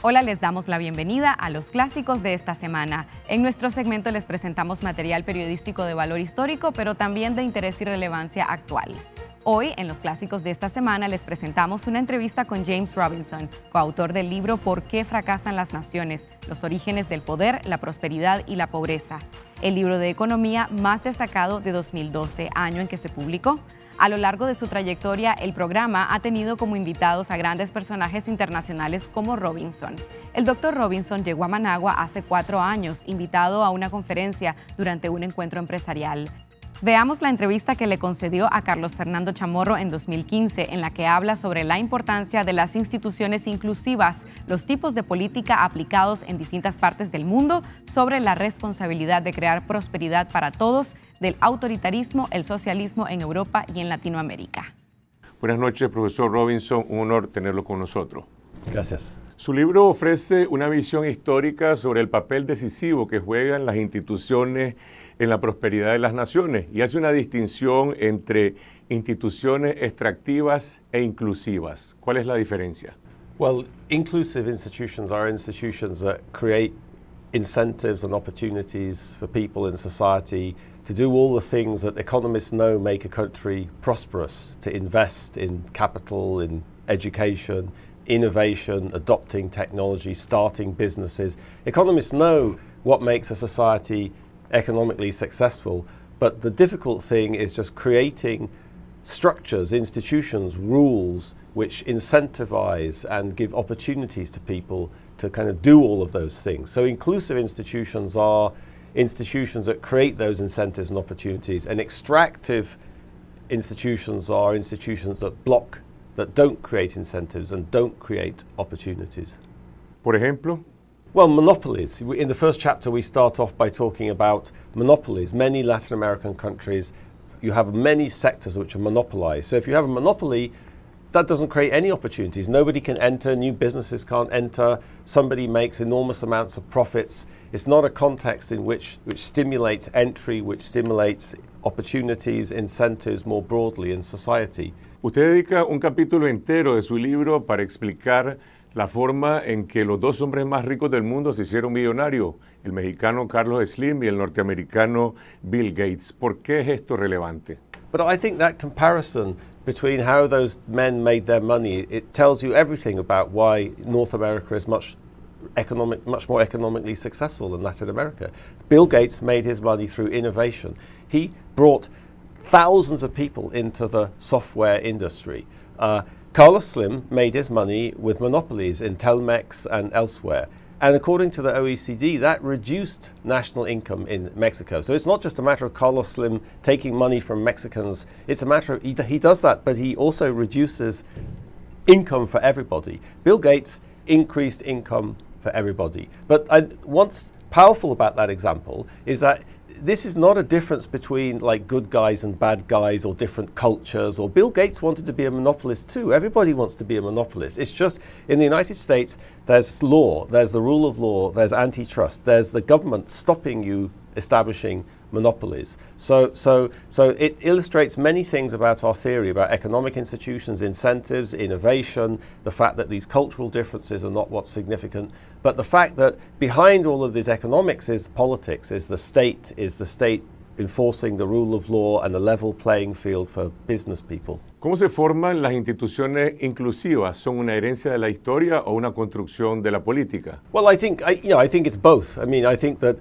Hola, les damos la bienvenida a los clásicos de esta semana. En nuestro segmento les presentamos material periodístico de valor histórico, pero también de interés y relevancia actual. Hoy, en los clásicos de esta semana, les presentamos una entrevista con James Robinson, coautor del libro Por qué fracasan las naciones, los orígenes del poder, la prosperidad y la pobreza el libro de economía más destacado de 2012, año en que se publicó. A lo largo de su trayectoria, el programa ha tenido como invitados a grandes personajes internacionales como Robinson. El doctor Robinson llegó a Managua hace cuatro años, invitado a una conferencia durante un encuentro empresarial. Veamos la entrevista que le concedió a Carlos Fernando Chamorro en 2015, en la que habla sobre la importancia de las instituciones inclusivas, los tipos de política aplicados en distintas partes del mundo, sobre la responsabilidad de crear prosperidad para todos, del autoritarismo, el socialismo en Europa y en Latinoamérica. Buenas noches, profesor Robinson. Un honor tenerlo con nosotros. Gracias. Su libro ofrece una visión histórica sobre el papel decisivo que juegan las instituciones en la prosperidad de las naciones y hace una distinción entre instituciones extractivas e inclusivas. ¿Cuál es la diferencia? Well, inclusive institutions are institutions that create incentives and opportunities for people in society to do all the things that economists know make a country prosperous to invest in capital, in education, innovation, adopting technology, starting businesses. Economists know what makes a society economically successful. But the difficult thing is just creating structures, institutions, rules which incentivize and give opportunities to people to kind of do all of those things. So inclusive institutions are institutions that create those incentives and opportunities, and extractive institutions are institutions that block, that don't create incentives and don't create opportunities. Por ejemplo, well, monopolies. In the first chapter, we start off by talking about monopolies. Many Latin American countries, you have many sectors which are monopolized. So if you have a monopoly, that doesn't create any opportunities. Nobody can enter, new businesses can't enter, somebody makes enormous amounts of profits. It's not a context in which, which stimulates entry, which stimulates opportunities, incentives more broadly in society. Usted dedica un capítulo entero de su libro para explicar la forma en que los dos hombres más ricos del mundo se hicieron millonarios, el mexicano Carlos Slim y el norteamericano Bill Gates. ¿Por qué es esto relevante? But I think that comparison between how those men made their money, it tells you everything about why North America is much economic, much more economically successful than Latin America. Bill Gates made his money through innovation. He brought thousands of people into the software industry. Uh, Carlos Slim made his money with monopolies in Telmex and elsewhere. And according to the OECD, that reduced national income in Mexico. So it's not just a matter of Carlos Slim taking money from Mexicans. It's a matter of he, he does that, but he also reduces income for everybody. Bill Gates increased income for everybody. But I, what's powerful about that example is that this is not a difference between like good guys and bad guys or different cultures or Bill Gates wanted to be a monopolist too. Everybody wants to be a monopolist. It's just in the United States there's law, there's the rule of law, there's antitrust, there's the government stopping you establishing monopolies. So, so, so it illustrates many things about our theory about economic institutions, incentives, innovation, the fact that these cultural differences are not what's significant, but the fact that behind all of these economics is politics, is the state, is the state enforcing the rule of law and the level playing field for business people. ¿Cómo se forman las instituciones inclusivas? ¿Son una herencia de la historia o una construcción de la política? Well, I think I, you know, I think it's both. I mean, I think that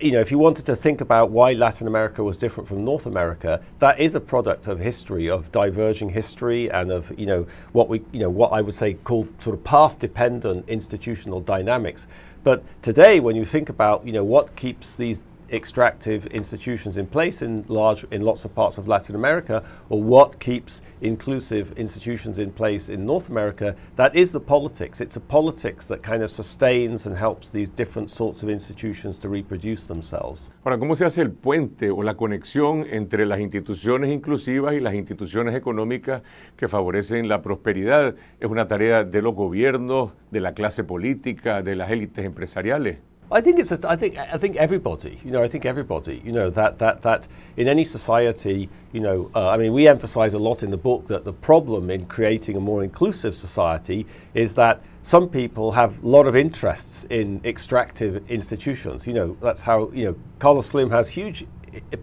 you know, if you wanted to think about why Latin America was different from North America, that is a product of history, of diverging history, and of you know what we, you know, what I would say called sort of path-dependent institutional dynamics. But today, when you think about you know what keeps these extractive institutions in place in large in lots of parts of Latin America or what keeps inclusive institutions in place in North America that is the politics it's a politics that kind of sustains and helps these different sorts of institutions to reproduce themselves Ahora cómo se hace el puente o la conexión entre las instituciones inclusivas y las instituciones económicas que favorecen la prosperidad es una tarea de los gobiernos de la clase política de las élites empresariales I think it's a, I think I think everybody, you know, I think everybody, you know, that that that in any society, you know, uh, I mean, we emphasize a lot in the book that the problem in creating a more inclusive society is that some people have a lot of interests in extractive institutions. You know, that's how you know Carlos Slim has huge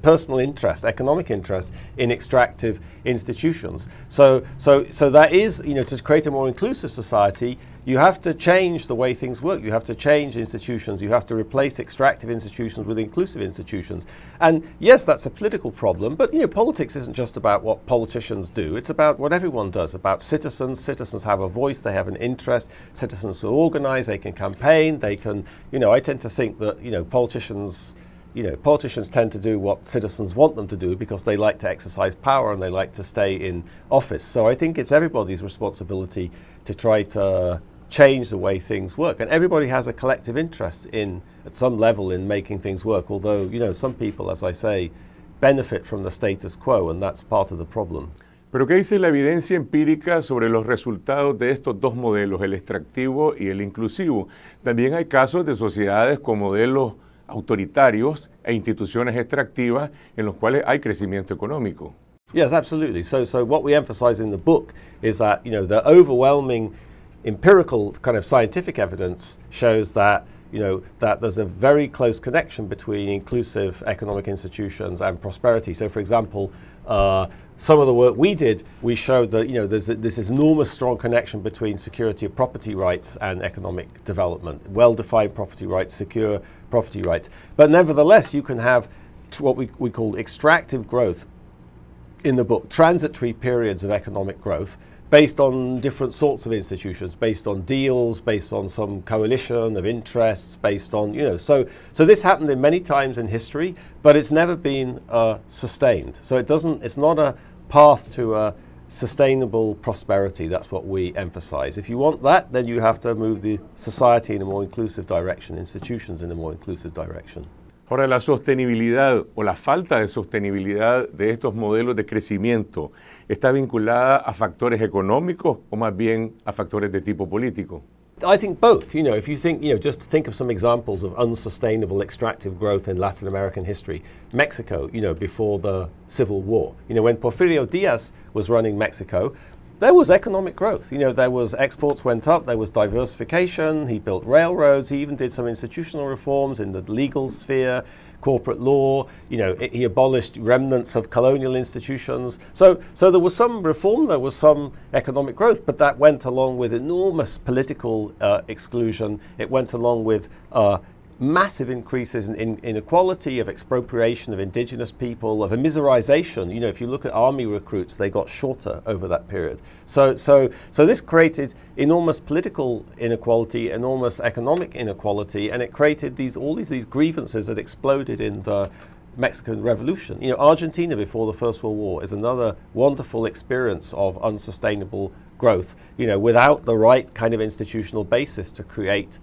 personal interest, economic interest in extractive institutions. So, so, so that is, you know, to create a more inclusive society, you have to change the way things work. You have to change institutions. You have to replace extractive institutions with inclusive institutions. And yes, that's a political problem, but you know, politics isn't just about what politicians do. It's about what everyone does, about citizens. Citizens have a voice, they have an interest. Citizens will organize, they can campaign, they can, you know, I tend to think that, you know, politicians you know, politicians tend to do what citizens want them to do because they like to exercise power and they like to stay in office. So I think it's everybody's responsibility to try to change the way things work. And everybody has a collective interest in, at some level, in making things work. Although, you know, some people, as I say, benefit from the status quo, and that's part of the problem. Pero ¿qué dice la evidencia empírica sobre los resultados de estos dos modelos, el extractivo y el inclusivo? También hay casos de sociedades con modelos autoritarios e instituciones extractivas en los cuales hay crecimiento económico. Yes, absolutely. So, so what we emphasize in the book is that you know the overwhelming empirical kind of scientific evidence shows that you know that there's a very close connection between inclusive economic institutions and prosperity. So, for example, uh, some of the work we did, we showed that you know there's a, this enormous strong connection between security of property rights and economic development. Well-defined property rights secure property rights. But nevertheless, you can have what we, we call extractive growth in the book, transitory periods of economic growth based on different sorts of institutions, based on deals, based on some coalition of interests, based on, you know, so, so this happened in many times in history, but it's never been uh, sustained. So it doesn't, it's not a path to a, sustainable prosperity. That's what we emphasize. If you want that, then you have to move the society in a more inclusive direction, institutions in a more inclusive direction. Ahora, la sostenibilidad o la falta de sostenibilidad de estos modelos de crecimiento está vinculada a factores económicos o más bien a factores de tipo político. I think both. You know, if you think, you know, just think of some examples of unsustainable extractive growth in Latin American history. Mexico, you know, before the Civil War. You know, when Porfirio Diaz was running Mexico, there was economic growth. You know, there was exports went up, there was diversification, he built railroads, he even did some institutional reforms in the legal sphere corporate law. You know, it, he abolished remnants of colonial institutions. So, so there was some reform, there was some economic growth, but that went along with enormous political uh, exclusion. It went along with uh, massive increases in, inequality, of expropriation of indigenous people, of immiserization. You know, if you look at army recruits, they got shorter over that period. So, so, so this created enormous political inequality, enormous economic inequality, and it created these all these, these grievances that exploded in the Mexican Revolution. You know, Argentina before the First World War is another wonderful experience of unsustainable growth, you know, without the right kind of institutional basis to create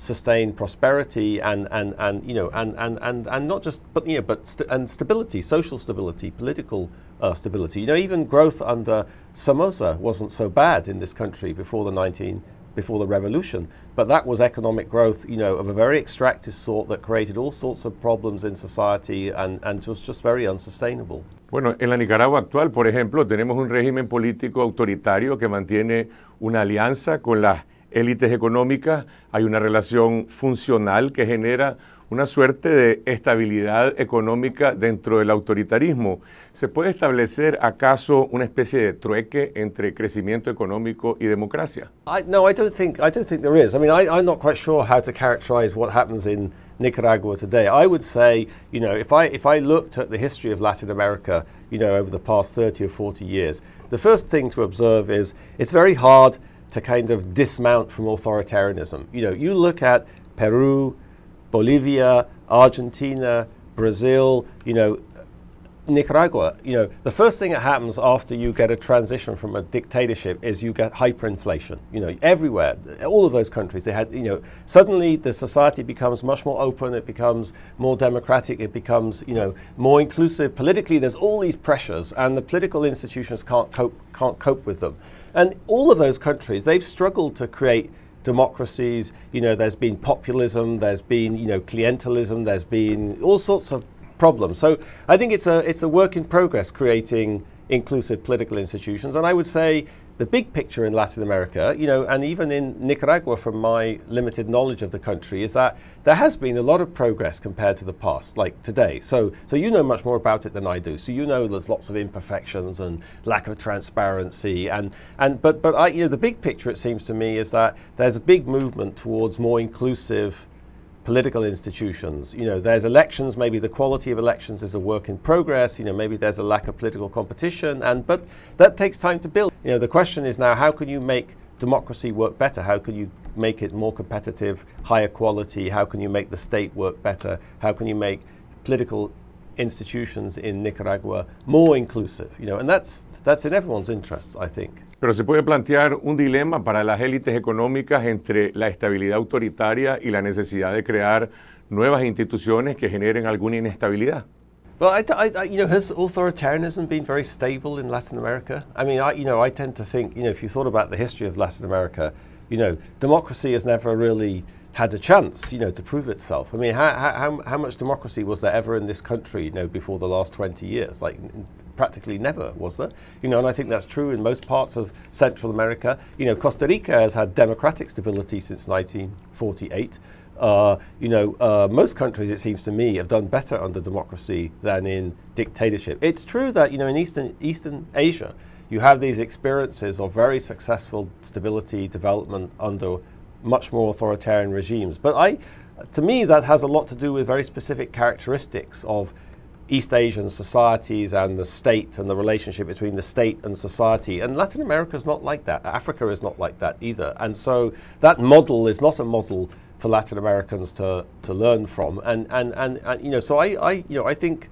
sustain prosperity and, and, and you know and, and, and, and not just but you know but st- and stability, social stability, political uh, stability. You know even growth under Somoza wasn't so bad in this country before the 19 before the revolution, but that was economic growth you know of a very extractive sort that created all sorts of problems in society and and was just very unsustainable. Bueno, en la Nicaragua actual, por ejemplo, tenemos un régimen político autoritario que mantiene una alianza con las élites económicas, hay una relación funcional que genera una suerte de estabilidad económica dentro del autoritarismo. ¿Se puede establecer acaso una especie de trueque entre crecimiento económico y democracia? I, no, I don't think I don't think there is. I mean, I, I'm not quite sure how to characterize what happens in Nicaragua today. I would say, you know, if I if I looked at the history of Latin America, you know, over the past 30 or 40 years, the first thing to observe is it's very hard to kind of dismount from authoritarianism. You know, you look at Peru, Bolivia, Argentina, Brazil, you know, Nicaragua, you know, the first thing that happens after you get a transition from a dictatorship is you get hyperinflation. You know, everywhere, all of those countries, they had, you know, suddenly the society becomes much more open, it becomes more democratic, it becomes, you know, more inclusive. Politically, there's all these pressures, and the political institutions can't cope, can't cope with them. And all of those countries, they've struggled to create democracies. You know, there's been populism, there's been, you know, clientelism, there's been all sorts of problems. So I think it's a, it's a work in progress creating inclusive political institutions. And I would say the big picture in Latin America, you know, and even in Nicaragua, from my limited knowledge of the country, is that there has been a lot of progress compared to the past, like today. So, so you know much more about it than I do. So you know there's lots of imperfections and lack of transparency, and and but but I, you know, the big picture it seems to me is that there's a big movement towards more inclusive political institutions. You know, there's elections, maybe the quality of elections is a work in progress, you know, maybe there's a lack of political competition, and but that takes time to build. You know, the question is now how can you make democracy work better? How can you make it more competitive, higher quality? How can you make the state work better? How can you make political institutions in Nicaragua more inclusive, you know, and that's that's in everyone's interests, I think. Pero se puede plantear un dilema para las élites económicas entre la estabilidad autoritaria y la necesidad de crear nuevas instituciones que generen alguna inestabilidad. Well, I, I, you know, has authoritarianism been very stable in Latin America? I mean, I, you know, I tend to think, you know, if you thought about the history of Latin America, you know, democracy has never really had a chance, you know, to prove itself. I mean, how, how, how much democracy was there ever in this country, you know, before the last 20 years? Like, practically never, was there? You know, and I think that's true in most parts of Central America. You know, Costa Rica has had democratic stability since 1948. Uh, you know, uh, most countries, it seems to me, have done better under democracy than in dictatorship. It's true that, you know, in Eastern, Eastern Asia, you have these experiences of very successful stability development under much more authoritarian regimes. But I, to me, that has a lot to do with very specific characteristics of East Asian societies and the state and the relationship between the state and society. And Latin America is not like that. Africa is not like that either. And so that model is not a model for Latin Americans to, to learn from. And, and, and, and you know, so I, I, you know, I think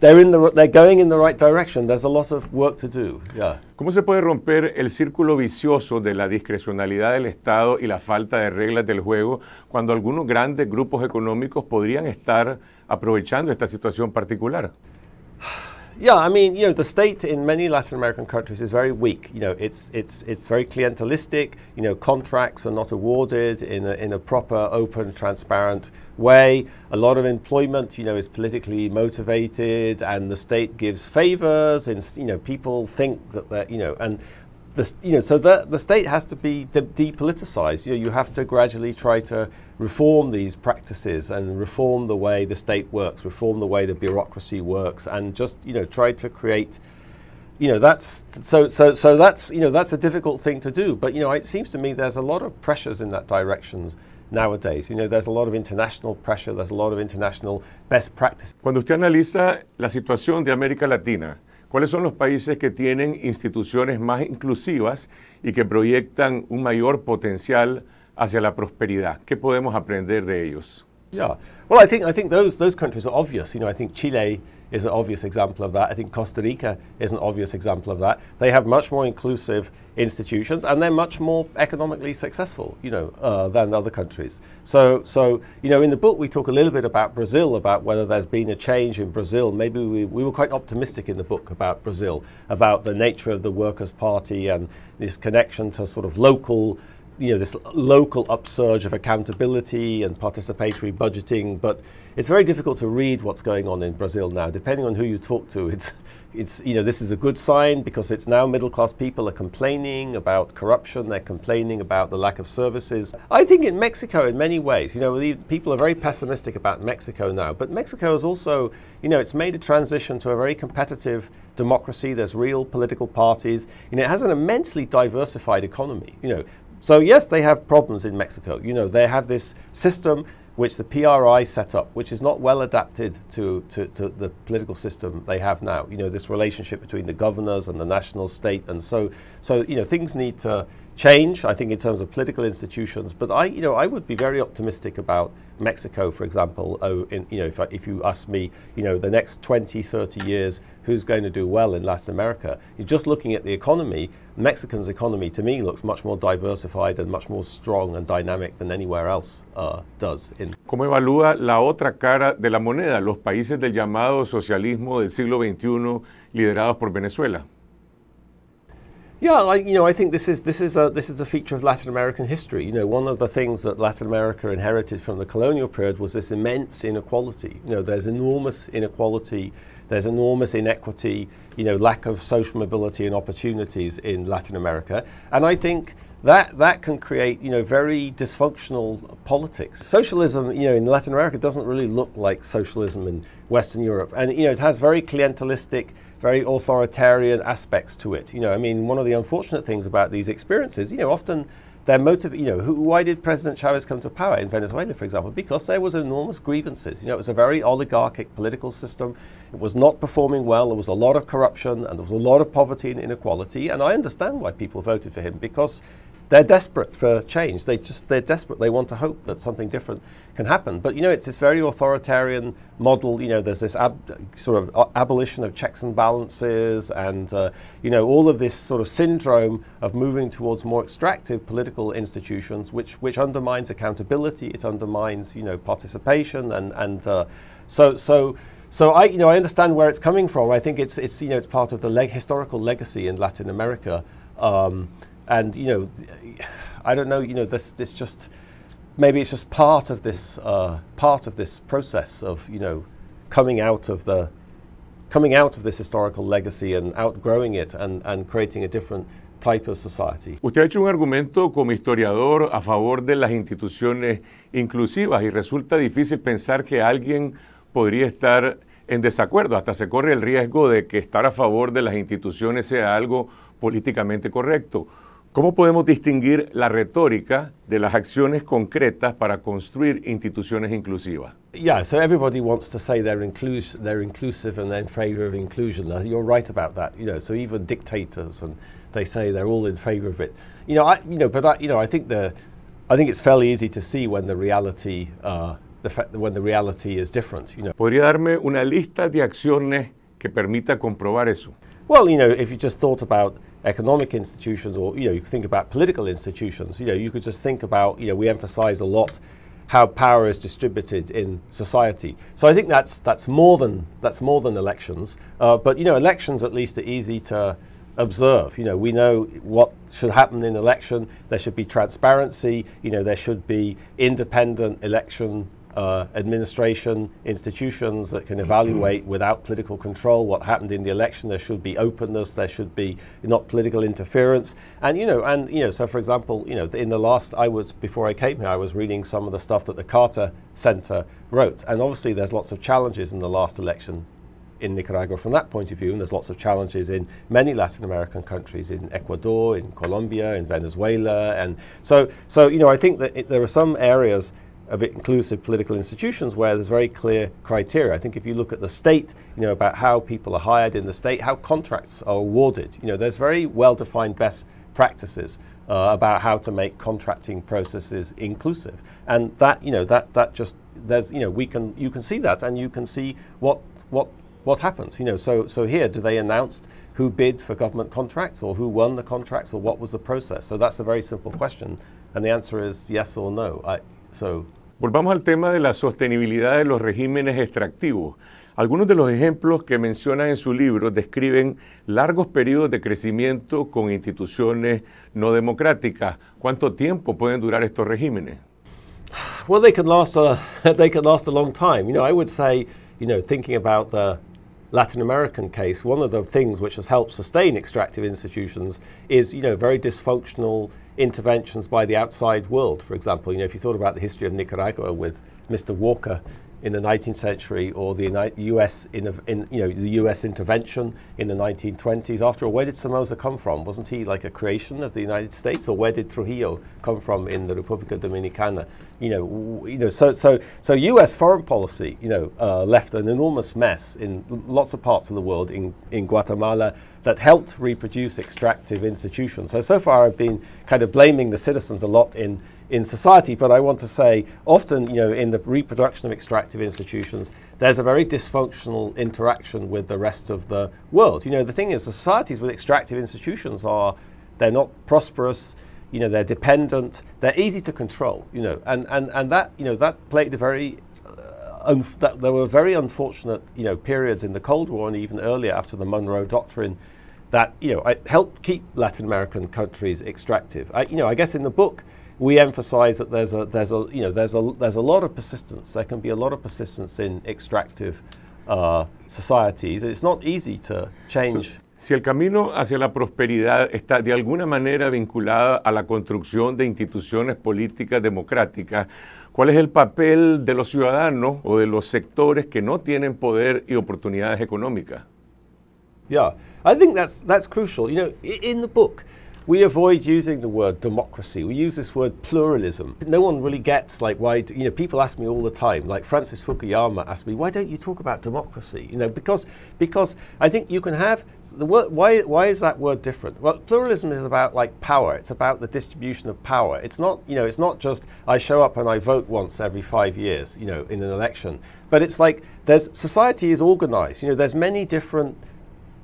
They're in the, they're going in the right direction. There's a lot of work to do. Yeah. ¿Cómo se puede romper el círculo vicioso de la discrecionalidad del Estado y la falta de reglas del juego cuando algunos grandes grupos económicos podrían estar aprovechando esta situación particular? Yeah, I mean, you know, the state in many Latin American countries is very weak. You know, it's it's it's very clientelistic. You know, contracts are not awarded in a, in a proper, open, transparent way. A lot of employment, you know, is politically motivated, and the state gives favors, and you know, people think that they're, you know, and the, you know, so the, the state has to be de- depoliticized. You know, you have to gradually try to reform these practices and reform the way the state works, reform the way the bureaucracy works, and just you know, try to create you know that's so so so that's you know that's a difficult thing to do but you know it seems to me there's a lot of pressures in that directions nowadays. You know, there's a lot of international pressure, there's a lot of international best practice. Cuando usted analiza la situación de América Latina, ¿cuáles son los países que tienen instituciones más inclusivas y que proyectan un mayor potencial hacia la prosperidad? ¿Qué podemos aprender de ellos? Yeah. Well, I think I think those those countries are obvious. You know, I think Chile is an obvious example of that. I think Costa Rica is an obvious example of that. They have much more inclusive institutions, and they're much more economically successful, you know, uh, than other countries. So, so you know, in the book we talk a little bit about Brazil, about whether there's been a change in Brazil. Maybe we, we were quite optimistic in the book about Brazil, about the nature of the Workers' Party and this connection to sort of local you know, this local upsurge of accountability and participatory budgeting, but it's very difficult to read what's going on in Brazil now. Depending on who you talk to, it's, it's, you know, this is a good sign because it's now middle class people are complaining about corruption, they're complaining about the lack of services. I think in Mexico, in many ways, you know, people are very pessimistic about Mexico now, but Mexico is also, you know, it's made a transition to a very competitive democracy. There's real political parties. and it has an immensely diversified economy. You know, so yes, they have problems in Mexico. You know, they have this system which the PRI set up, which is not well adapted to, to, to, the political system they have now. You know, this relationship between the governors and the national state. And so, so you know, things need to change, I think, in terms of political institutions. But I, you know, I would be very optimistic about Mexico, for example. Oh, in, you know, if, I, if you ask me, you know, the next 20, 30 years, who's going to do well in Latin America? You're just looking at the economy. Mexican's economy, to me, looks much more diversified and much more strong and dynamic than anywhere else uh, does. In ¿Cómo evalúa la otra cara de la moneda, los países del llamado socialismo del siglo XXI liderados por Venezuela? Yeah, you know, I think this is this is a this is a feature of Latin American history. You know, one of the things that Latin America inherited from the colonial period was this immense inequality. You know, there's enormous inequality, there's enormous inequity. You know, lack of social mobility and opportunities in Latin America, and I think that that can create you know very dysfunctional politics. Socialism, you know, in Latin America doesn't really look like socialism in Western Europe, and you know it has very clientelistic very authoritarian aspects to it. You know, I mean, one of the unfortunate things about these experiences, you know, often they're motivated. You know, who, why did President Chavez come to power in Venezuela, for example? Because there was enormous grievances. You know, it was a very oligarchic political system. It was not performing well. There was a lot of corruption and there was a lot of poverty and inequality. And I understand why people voted for him because they're desperate for change. They just they're desperate. They want to hope that something different can happen. But you know, it's this very authoritarian model. You know, there's this ab- sort of uh, abolition of checks and balances, and uh, you know, all of this sort of syndrome of moving towards more extractive political institutions, which which undermines accountability. It undermines you know participation, and and uh, so so. So I, you know, I understand where it's coming from. I think it's, it's, you know, it's part of the leg- historical legacy in Latin America um, and you know, I don't know. You know, this this just maybe it's just part of this uh, part of this process of you know coming out of the coming out of this historical legacy and outgrowing it and, and creating a different type of society. Usted ha hecho un argumento como historiador a favor de las instituciones inclusivas y resulta difícil pensar que alguien podría estar en desacuerdo. Hasta se corre el riesgo de que estar a favor de las instituciones sea algo políticamente correcto. ¿Cómo podemos distinguir la retórica de las acciones concretas para construir instituciones inclusivas? Yeah, so everybody wants to say they're, inclus they're inclusive and they're in favor of inclusion. You're right about that. You know, so even dictators and they say they're all in favor of it. You know, I, you know, but I, you know, I think the, I think it's fairly easy to see when the reality, uh, the fact when the reality is different. You know. Podría darme una lista de acciones que permita comprobar eso. Well, you know, if you just thought about economic institutions or, you know, you think about political institutions. You know, you could just think about, you know, we emphasize a lot how power is distributed in society. So I think that's, that's, more, than, that's more than elections. Uh, but, you know, elections at least are easy to observe. You know, we know what should happen in election. There should be transparency. You know, there should be independent election uh, administration institutions that can evaluate without political control what happened in the election. There should be openness. There should be not political interference. And you know, and you know, so for example, you know, in the last I was before I came here, I was reading some of the stuff that the Carter Center wrote, and obviously there's lots of challenges in the last election in Nicaragua from that point of view, and there's lots of challenges in many Latin American countries, in Ecuador, in Colombia, in Venezuela, and so so you know I think that it, there are some areas of inclusive political institutions where there's very clear criteria. I think if you look at the state, you know, about how people are hired in the state, how contracts are awarded, you know, there's very well-defined best practices uh, about how to make contracting processes inclusive. And that, you know, that, that just, there's, you know, we can, you can see that and you can see what, what, what happens, you know, so, so here, do they announce who bid for government contracts or who won the contracts or what was the process? So that's a very simple question. And the answer is yes or no. I, so Volvamos al tema de la sostenibilidad de los regímenes extractivos. Algunos de los ejemplos que menciona en su libro describen largos periodos de crecimiento con instituciones no democráticas. ¿Cuánto tiempo pueden durar estos regímenes? they can last they can last a long time. You know, I would say, you know, thinking about the Latin American case, one of the things which has helped sustain extractive institutions is, you know, very dysfunctional interventions by the outside world. For example, you know, if you thought about the history of Nicaragua with Mr. Walker in the 19th century or the US, in, in, you know, the US intervention in the 1920s. After all, where did Somoza come from? Wasn't he like a creation of the United States, or where did Trujillo come from in the República Dominicana? You know, you know. So, so, so U.S. foreign policy, you know, uh, left an enormous mess in lots of parts of the world, in in Guatemala, that helped reproduce extractive institutions. So, so far, I've been kind of blaming the citizens a lot in in society. But I want to say often, you know, in the reproduction of extractive institutions, there's a very dysfunctional interaction with the rest of the world. You know, the thing is, societies with extractive institutions are they're not prosperous. You know, they're dependent. They're easy to control. You know, and and and that you know that played a very um, that there were very unfortunate, you know, periods in the Cold War and even earlier after the Monroe Doctrine that you know helped keep Latin American countries extractive. I, you know, I guess in the book, we emphasize that there's a, there's, a, you know, there's, a, there's a lot of persistence. There can be a lot of persistence in extractive uh, societies. It's not easy to change. si el camino hacia la prosperidad está de alguna manera vinculada a la construcción de instituciones políticas democráticas, ¿Cuál es el papel de los ciudadanos o de los sectores que no tienen poder y oportunidades económicas? Yeah, I think that's that's crucial. You know, in the book, We avoid using the word democracy. We use this word pluralism. No one really gets like why, you know, people ask me all the time, like Francis Fukuyama asked me, why don't you talk about democracy? You know, because, because I think you can have the word, why, why is that word different? Well, pluralism is about like power. It's about the distribution of power. It's not, you know, it's not just I show up and I vote once every five years, you know, in an election. But it's like there's society is organized. You know, there's many different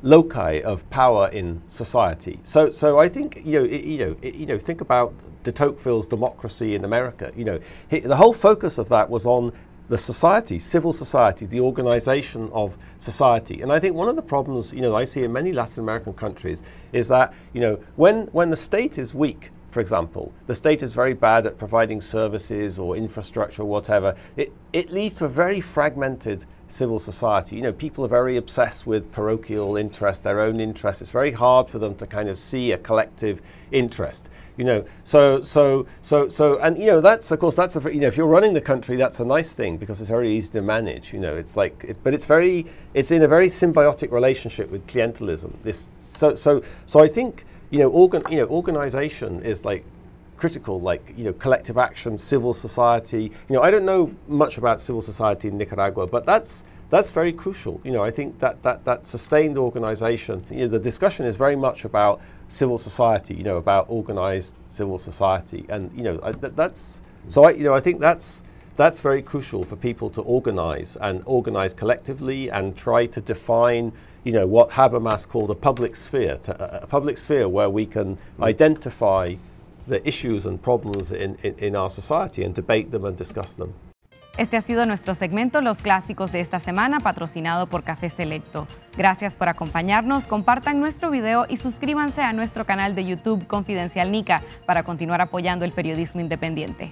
loci of power in society. So, so I think you know, it, you know, it, you know, think about de Tocqueville's Democracy in America. You know, he, the whole focus of that was on the society, civil society, the organization of society. And I think one of the problems, you know, I see in many Latin American countries is that, you know, when, when the state is weak, for example, the state is very bad at providing services or infrastructure or whatever, it, it leads to a very fragmented civil society. You know, people are very obsessed with parochial interest, their own interests. It's very hard for them to kind of see a collective interest. You know, so so so so, and you know, that's of course that's a you know, if you're running the country, that's a nice thing because it's very easy to manage. You know, it's like, it, but it's very, it's in a very symbiotic relationship with clientelism. This so so so I think you know, organ, you know, organization is like critical, like you know, collective action, civil society. You know, I don't know much about civil society in Nicaragua, but that's that's very crucial. You know, I think that that, that sustained organization, you know, the discussion is very much about civil society, you know, about organized civil society. And, you know, I, that, that's, so I, you know, I think that's, that's very crucial for people to organize and organize collectively and try to define, you know, what Habermas called a public sphere, to, a, a public sphere where we can mm. identify the issues and problems in, our society and debate them and discuss them. Este ha sido nuestro segmento Los Clásicos de esta semana, patrocinado por Café Selecto. Gracias por acompañarnos, compartan nuestro video y suscríbanse a nuestro canal de YouTube Confidencial Nica para continuar apoyando el periodismo independiente.